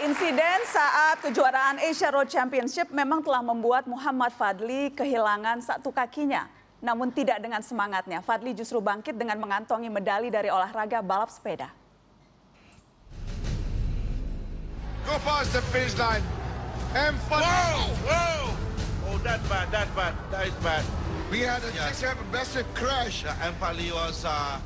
Insiden saat kejuaraan Asia Road Championship memang telah membuat Muhammad Fadli kehilangan satu kakinya. Namun tidak dengan semangatnya, Fadli justru bangkit dengan mengantongi medali dari olahraga balap sepeda. Go past the finish line. M Fadli... Whoa, whoa. Oh, that bad, that bad, that is bad. We had a yeah. best crash. Yeah, M Fadli was... Uh...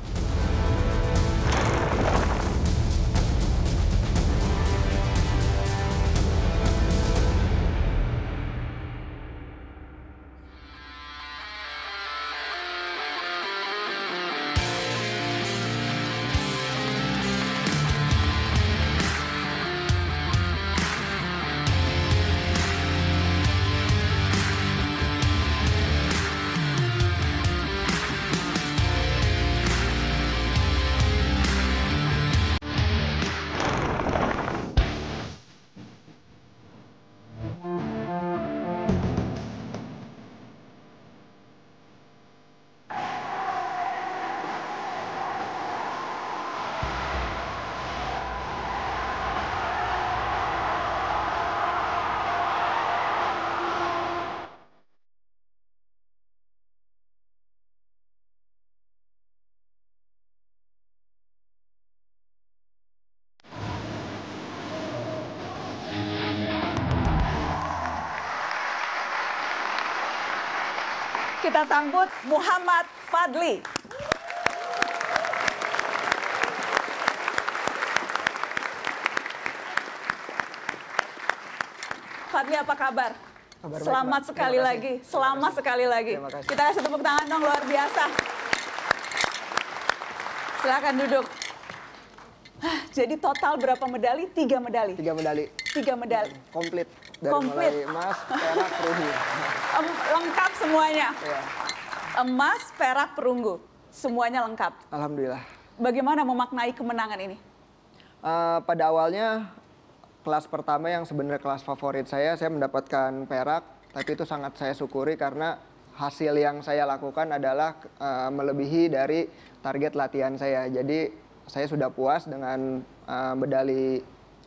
kita sambut Muhammad Fadli. Fadli apa kabar? kabar Selamat baik, sekali lagi, selamat sekali lagi. Kita kasih tepuk tangan dong luar biasa. Silakan duduk. Jadi total berapa medali? Tiga medali. Tiga medali. Tiga medali. Komplit. Komplit. mulai emas, perak, perunggu em, lengkap semuanya. Yeah. Emas, perak, perunggu, semuanya lengkap. Alhamdulillah. Bagaimana memaknai kemenangan ini? Uh, pada awalnya kelas pertama yang sebenarnya kelas favorit saya, saya mendapatkan perak, tapi itu sangat saya syukuri karena hasil yang saya lakukan adalah uh, melebihi dari target latihan saya. Jadi saya sudah puas dengan uh, medali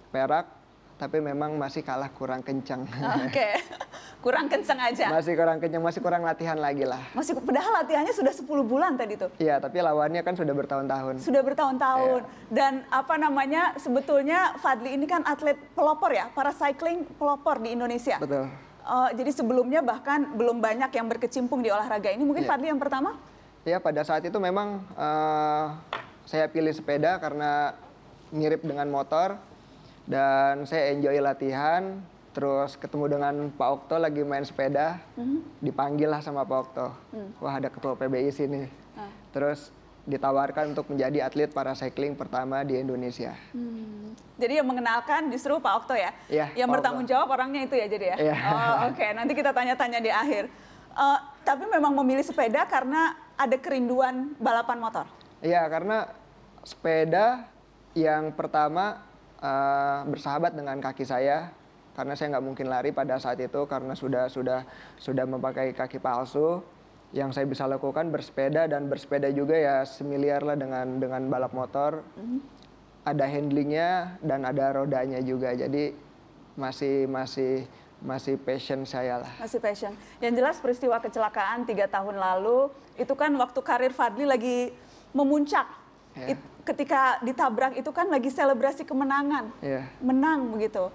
perak tapi memang masih kalah kurang kencang. Oke, okay. kurang kencang aja. Masih kurang kencang, masih kurang latihan lagi lah. Masih padahal latihannya sudah 10 bulan tadi tuh. Iya, tapi lawannya kan sudah bertahun-tahun. Sudah bertahun-tahun. Yeah. Dan apa namanya? Sebetulnya Fadli ini kan atlet pelopor ya, para cycling pelopor di Indonesia. Betul. Uh, jadi sebelumnya bahkan belum banyak yang berkecimpung di olahraga ini. Mungkin yeah. Fadli yang pertama? Iya, yeah, pada saat itu memang uh, saya pilih sepeda karena mirip dengan motor dan saya enjoy latihan terus ketemu dengan Pak Okto lagi main sepeda mm-hmm. dipanggil lah sama Pak Okto mm. wah ada ketua PBI sini ah. terus ditawarkan untuk menjadi atlet para cycling pertama di Indonesia. Hmm. Jadi yang mengenalkan justru Pak Okto ya, ya yang Pak bertanggung Okto. jawab orangnya itu ya jadi ya. ya. Oh, Oke, okay. nanti kita tanya-tanya di akhir. Uh, tapi memang memilih sepeda karena ada kerinduan balapan motor. Iya, karena sepeda yang pertama uh, bersahabat dengan kaki saya karena saya nggak mungkin lari pada saat itu karena sudah sudah sudah memakai kaki palsu yang saya bisa lakukan bersepeda dan bersepeda juga ya semiliar lah dengan dengan balap motor mm-hmm. ada handlingnya dan ada rodanya juga jadi masih masih masih passion saya lah. Masih passion. Yang jelas peristiwa kecelakaan tiga tahun lalu itu kan waktu karir Fadli lagi memuncak. Yeah. It, ketika ditabrak itu kan lagi selebrasi kemenangan, yeah. menang begitu.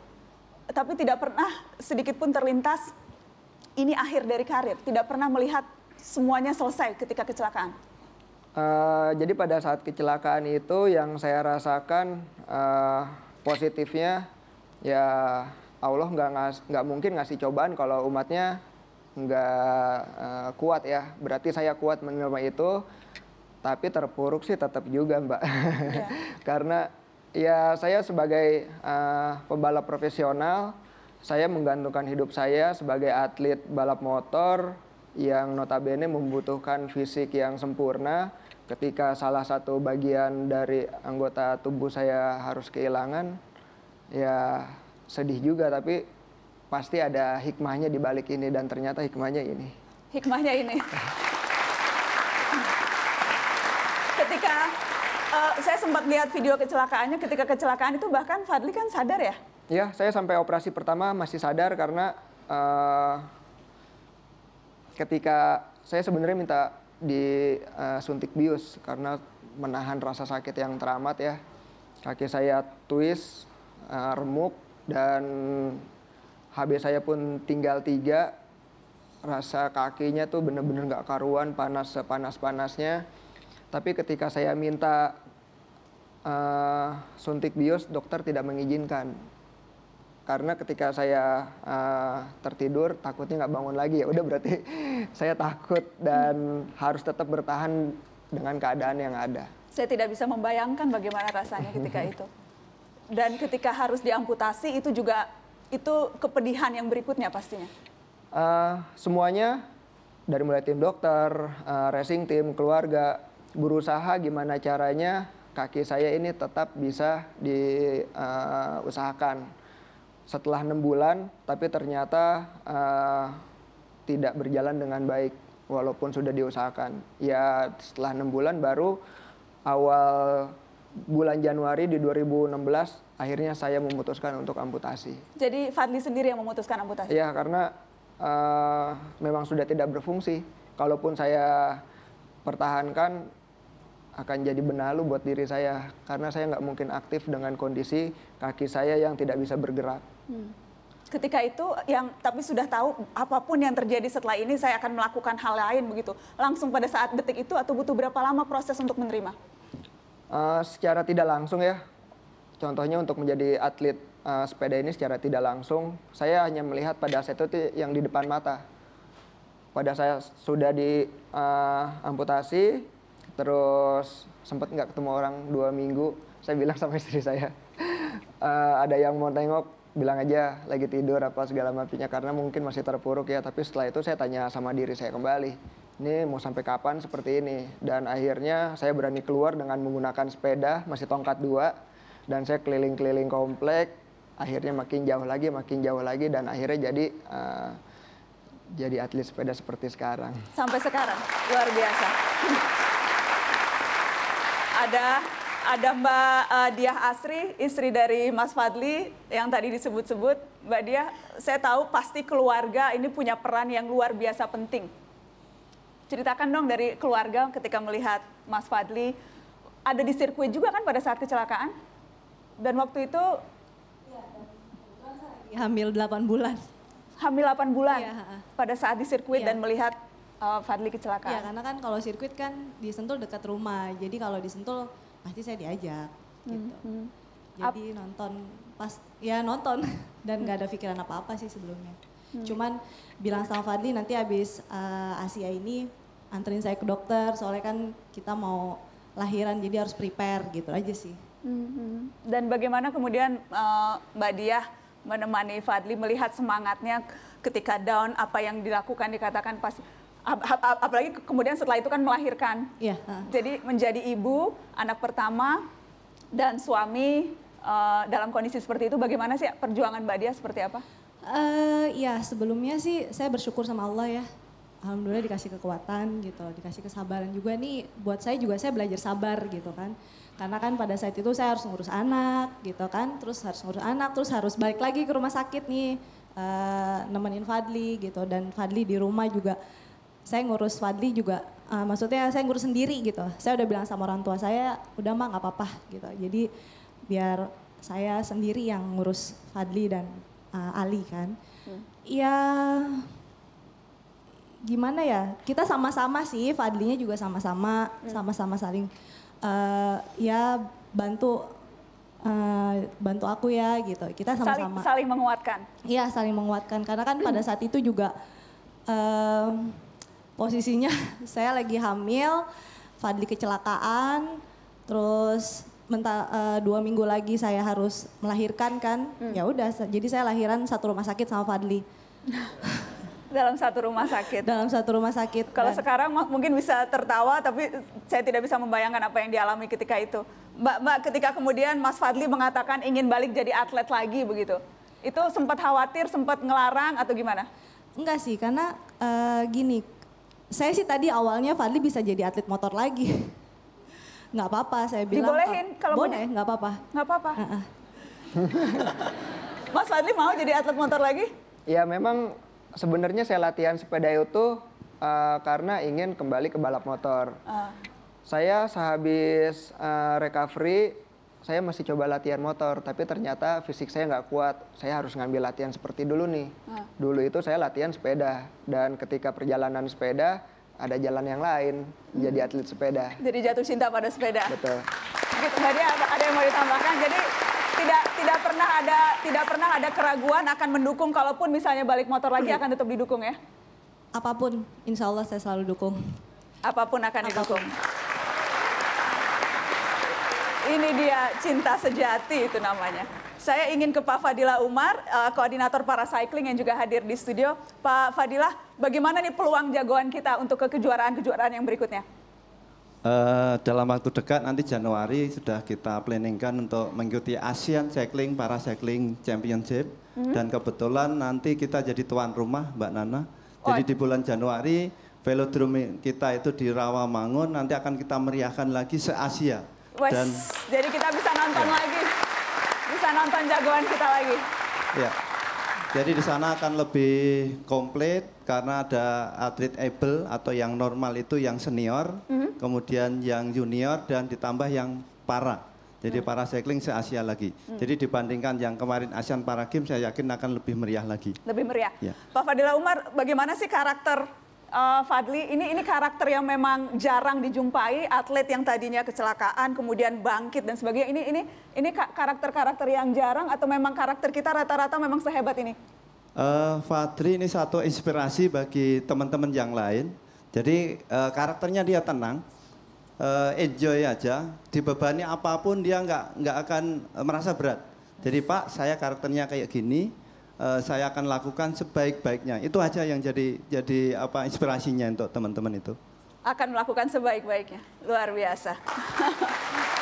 Tapi tidak pernah sedikit pun terlintas ini akhir dari karir. Tidak pernah melihat semuanya selesai ketika kecelakaan. Uh, jadi pada saat kecelakaan itu yang saya rasakan uh, positifnya ya Allah nggak nggak mungkin ngasih cobaan kalau umatnya nggak uh, kuat ya. Berarti saya kuat menerima itu tapi terpuruk sih tetap juga Mbak. Yeah. Karena ya saya sebagai uh, pembalap profesional, saya menggantungkan hidup saya sebagai atlet balap motor yang notabene membutuhkan fisik yang sempurna. Ketika salah satu bagian dari anggota tubuh saya harus kehilangan, ya sedih juga tapi pasti ada hikmahnya di balik ini dan ternyata hikmahnya ini. Hikmahnya ini. uh, saya sempat lihat video kecelakaannya. Ketika kecelakaan itu bahkan Fadli kan sadar ya? Iya, saya sampai operasi pertama masih sadar karena uh, ketika saya sebenarnya minta disuntik eh, uh, bius karena menahan rasa sakit yang teramat ya. Kaki saya twist, uh, remuk, dan HB saya pun tinggal tiga. Rasa kakinya tuh bener-bener gak karuan, panas sepanas-panasnya. Tapi ketika saya minta uh, suntik bios, dokter tidak mengizinkan. Karena ketika saya uh, tertidur, takutnya nggak bangun lagi. Ya udah berarti saya takut dan harus tetap bertahan dengan keadaan yang ada. Saya tidak bisa membayangkan bagaimana rasanya ketika itu. Dan ketika harus diamputasi itu juga itu kepedihan yang berikutnya pastinya. Uh, semuanya dari mulai tim dokter, uh, racing tim, keluarga, berusaha gimana caranya kaki saya ini tetap bisa diusahakan. Eh, setelah enam bulan, tapi ternyata uh, tidak berjalan dengan baik, walaupun sudah diusahakan. Ya setelah enam bulan baru awal bulan Januari di 2016 akhirnya saya memutuskan untuk amputasi. Jadi Fadli sendiri yang memutuskan amputasi? Ya karena uh, memang sudah tidak berfungsi. Kalaupun saya pertahankan akan jadi benalu buat diri saya karena saya nggak mungkin aktif dengan kondisi kaki saya yang tidak bisa bergerak. Hmm. Ketika itu yang tapi sudah tahu apapun yang terjadi setelah ini saya akan melakukan hal lain begitu. Langsung pada saat detik itu atau butuh berapa lama proses untuk menerima? Uh, secara tidak langsung ya. Contohnya untuk menjadi atlet uh, sepeda ini secara tidak langsung saya hanya melihat pada saat itu yang di depan mata. Pada saya sudah di uh, amputasi terus sempat nggak ketemu orang dua minggu saya bilang sama istri saya e, ada yang mau tengok bilang aja lagi tidur apa segala macamnya karena mungkin masih terpuruk ya tapi setelah itu saya tanya sama diri saya kembali ini mau sampai kapan seperti ini dan akhirnya saya berani keluar dengan menggunakan sepeda masih tongkat dua dan saya keliling-keliling komplek akhirnya makin jauh lagi makin jauh lagi dan akhirnya jadi uh, jadi atlet sepeda seperti sekarang sampai sekarang luar biasa ada ada Mbak uh, Diah Asri, istri dari Mas Fadli yang tadi disebut-sebut. Mbak Diah, saya tahu pasti keluarga ini punya peran yang luar biasa penting. Ceritakan dong dari keluarga ketika melihat Mas Fadli ada di sirkuit juga kan pada saat kecelakaan? Dan waktu itu iya, hamil 8 bulan. Hamil 8 bulan. Iya. Pada saat di sirkuit iya. dan melihat uh, Fadli kecelakaan? Iya karena kan kalau sirkuit kan di Sentul dekat rumah, jadi kalau di Sentul pasti saya diajak gitu. gitu. Hmm. Jadi Ap nonton pas ya nonton dan nggak ada pikiran apa-apa sih sebelumnya. Hmm. Cuman bilang sama Fadli nanti habis uh, Asia ini anterin saya ke dokter soalnya kan kita mau lahiran jadi harus prepare gitu aja sih. Mhm. Dan bagaimana kemudian uh, Mbak Diah menemani Fadli melihat semangatnya ketika down apa yang dilakukan dikatakan pas apalagi kemudian setelah itu kan melahirkan. Yeah. Iya. Jadi menjadi ibu, anak pertama, dan suami uh, dalam kondisi seperti itu bagaimana sih perjuangan Mbak Dia seperti apa? Uh, ya sebelumnya sih saya bersyukur sama Allah ya. Alhamdulillah dikasih kekuatan gitu, dikasih kesabaran juga nih. Buat saya juga saya belajar sabar gitu kan. Karena kan pada saat itu saya harus ngurus anak gitu kan, terus harus ngurus anak, terus harus balik lagi ke rumah sakit nih. Uh, nemenin Fadli gitu dan Fadli di rumah juga saya ngurus Fadli juga uh, maksudnya saya ngurus sendiri gitu saya udah bilang sama orang tua saya udah mah nggak apa-apa gitu jadi biar saya sendiri yang ngurus Fadli dan uh, Ali kan hmm. ya gimana ya kita sama-sama sih Fadlinya juga sama-sama hmm. sama-sama hmm. saling uh, ya bantu Uh, bantu aku ya gitu kita sama-sama saling, saling menguatkan iya saling menguatkan karena kan pada saat itu juga uh, posisinya saya lagi hamil, Fadli kecelakaan, terus menta, uh, dua minggu lagi saya harus melahirkan kan, hmm. ya udah, jadi saya lahiran satu rumah sakit sama Fadli. dalam satu rumah sakit. Dalam satu rumah sakit. Kalau dan... sekarang mungkin bisa tertawa, tapi saya tidak bisa membayangkan apa yang dialami ketika itu. Mbak, Mbak, ketika kemudian Mas Fadli mengatakan ingin balik jadi atlet lagi begitu, itu sempat khawatir, sempat ngelarang atau gimana? Enggak sih, karena uh, gini, saya sih tadi awalnya Fadli bisa jadi atlet motor lagi. Nggak apa-apa, saya bilang. Dibolehin kalau boleh. Nggak apa-apa. Nggak apa-apa. Mas Fadli mau jadi atlet motor lagi? Ya memang sebenarnya saya latihan sepeda itu uh, karena ingin kembali ke balap motor. Uh. Saya sehabis uh, recovery saya masih coba latihan motor, tapi ternyata fisik saya nggak kuat. Saya harus ngambil latihan seperti dulu nih. Hmm. Dulu itu saya latihan sepeda, dan ketika perjalanan sepeda ada jalan yang lain, hmm. jadi atlet sepeda. Jadi jatuh cinta pada sepeda. Betul. Gitu, tadi ada yang mau ditambahkan. Jadi tidak tidak pernah ada tidak pernah ada keraguan akan mendukung kalaupun misalnya balik motor lagi akan tetap didukung ya. Apapun, insya Allah saya selalu dukung. Apapun akan Apapun. didukung. Ini dia cinta sejati itu namanya. Saya ingin ke Pak Fadila Umar, uh, koordinator para cycling yang juga hadir di studio. Pak Fadila, bagaimana nih peluang jagoan kita untuk ke kejuaraan-kejuaraan yang berikutnya? Uh, dalam waktu dekat nanti Januari sudah kita planningkan untuk mengikuti ASEAN Cycling Para Cycling Championship mm -hmm. dan kebetulan nanti kita jadi tuan rumah Mbak Nana. Oh. Jadi di bulan Januari velodrome kita itu di Rawamangun nanti akan kita meriahkan lagi se Asia. Wesh, dan, jadi kita bisa nonton ya. lagi. Bisa nonton jagoan kita lagi. Ya. Jadi di sana akan lebih komplit karena ada atlet able atau yang normal itu yang senior, mm -hmm. kemudian yang junior dan ditambah yang para. Jadi hmm. para cycling se-Asia lagi. Hmm. Jadi dibandingkan yang kemarin Asian Para Games, saya yakin akan lebih meriah lagi. Lebih meriah. Ya. Pak Fadila Umar, bagaimana sih karakter uh, Fadli, ini ini karakter yang memang jarang dijumpai atlet yang tadinya kecelakaan kemudian bangkit dan sebagainya. Ini ini ini karakter-karakter yang jarang atau memang karakter kita rata-rata memang sehebat ini? Uh, Fadli ini satu inspirasi bagi teman-teman yang lain. Jadi uh, karakternya dia tenang, uh, enjoy aja. Dibebani apapun dia nggak nggak akan merasa berat. Jadi Pak, saya karakternya kayak gini uh, saya akan lakukan sebaik-baiknya. Itu aja yang jadi jadi apa inspirasinya untuk teman-teman itu. Akan melakukan sebaik-baiknya. Luar biasa.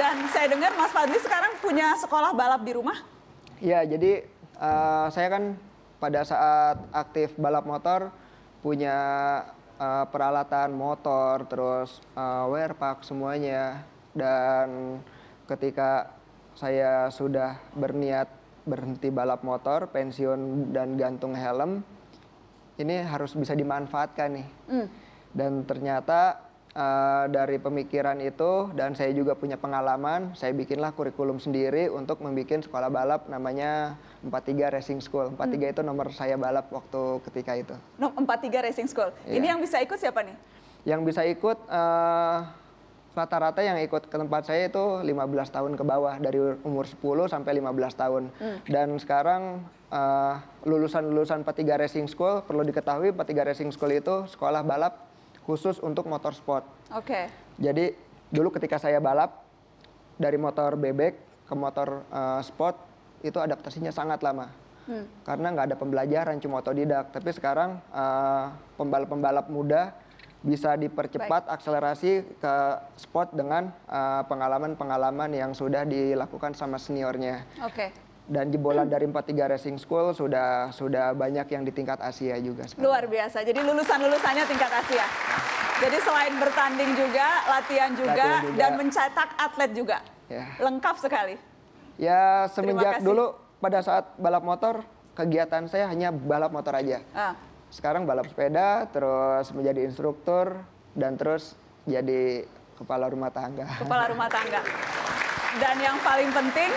Dan saya dengar Mas Fadli sekarang punya sekolah balap di rumah? Iya, jadi uh, saya kan pada saat aktif balap motor punya uh, peralatan motor, terus uh, wear pack semuanya. Dan ketika saya sudah berniat berhenti balap motor, pensiun dan gantung helm, ini harus bisa dimanfaatkan nih. Mm. Dan ternyata uh, dari pemikiran itu dan saya juga punya pengalaman, saya bikinlah kurikulum sendiri untuk membuat sekolah balap namanya 43 Racing School. 43 mm. itu nomor saya balap waktu ketika itu. No, 43 Racing School. Yeah. Ini iya. yang bisa ikut siapa nih? Yang bisa ikut uh, rata-rata yang ikut ke tempat saya itu 15 tahun ke bawah dari umur 10 sampai 15 tahun. Hmm. Dan sekarang eh, lulusan-lulusan uh, P3 Racing School perlu diketahui P3 Racing School itu sekolah balap khusus untuk motor sport. Oke. Okay. Jadi dulu ketika saya balap dari motor bebek ke motor uh, sport itu adaptasinya sangat lama. Hmm. Karena nggak ada pembelajaran, cuma otodidak. Tapi sekarang eh, pembalap-pembalap uh, muda bisa dipercepat Baik. akselerasi ke spot dengan eh, pengalaman-pengalaman uh, yang sudah dilakukan sama seniornya. Oke. Okay. Dan jebolan dari 43 Racing School sudah sudah banyak yang di tingkat Asia juga. Sekarang. Luar biasa. Jadi lulusan-lulusannya tingkat Asia. Jadi selain bertanding juga, latihan juga, latihan juga. dan mencetak atlet juga. Ya. Lengkap sekali. Ya, semenjak dulu pada saat balap motor, kegiatan saya hanya balap motor aja. Ah sekarang balap sepeda, terus menjadi instruktur, dan terus jadi kepala rumah tangga. Kepala rumah tangga. Dan yang paling penting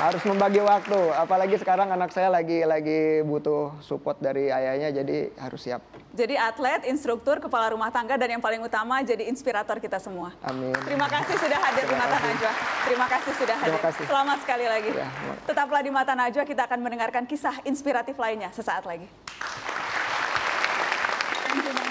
harus membagi waktu, apalagi sekarang anak saya lagi lagi butuh support dari ayahnya, jadi harus siap. Jadi atlet, instruktur, kepala rumah tangga, dan yang paling utama jadi inspirator kita semua. Amin. Terima kasih sudah hadir terima di Mata Najwa. Terima kasih sudah hadir. Terima kasih. Selamat sekali lagi. Ya, Tetaplah di Mata Najwa, kita akan mendengarkan kisah inspiratif lainnya sesaat lagi. Vielen Dank.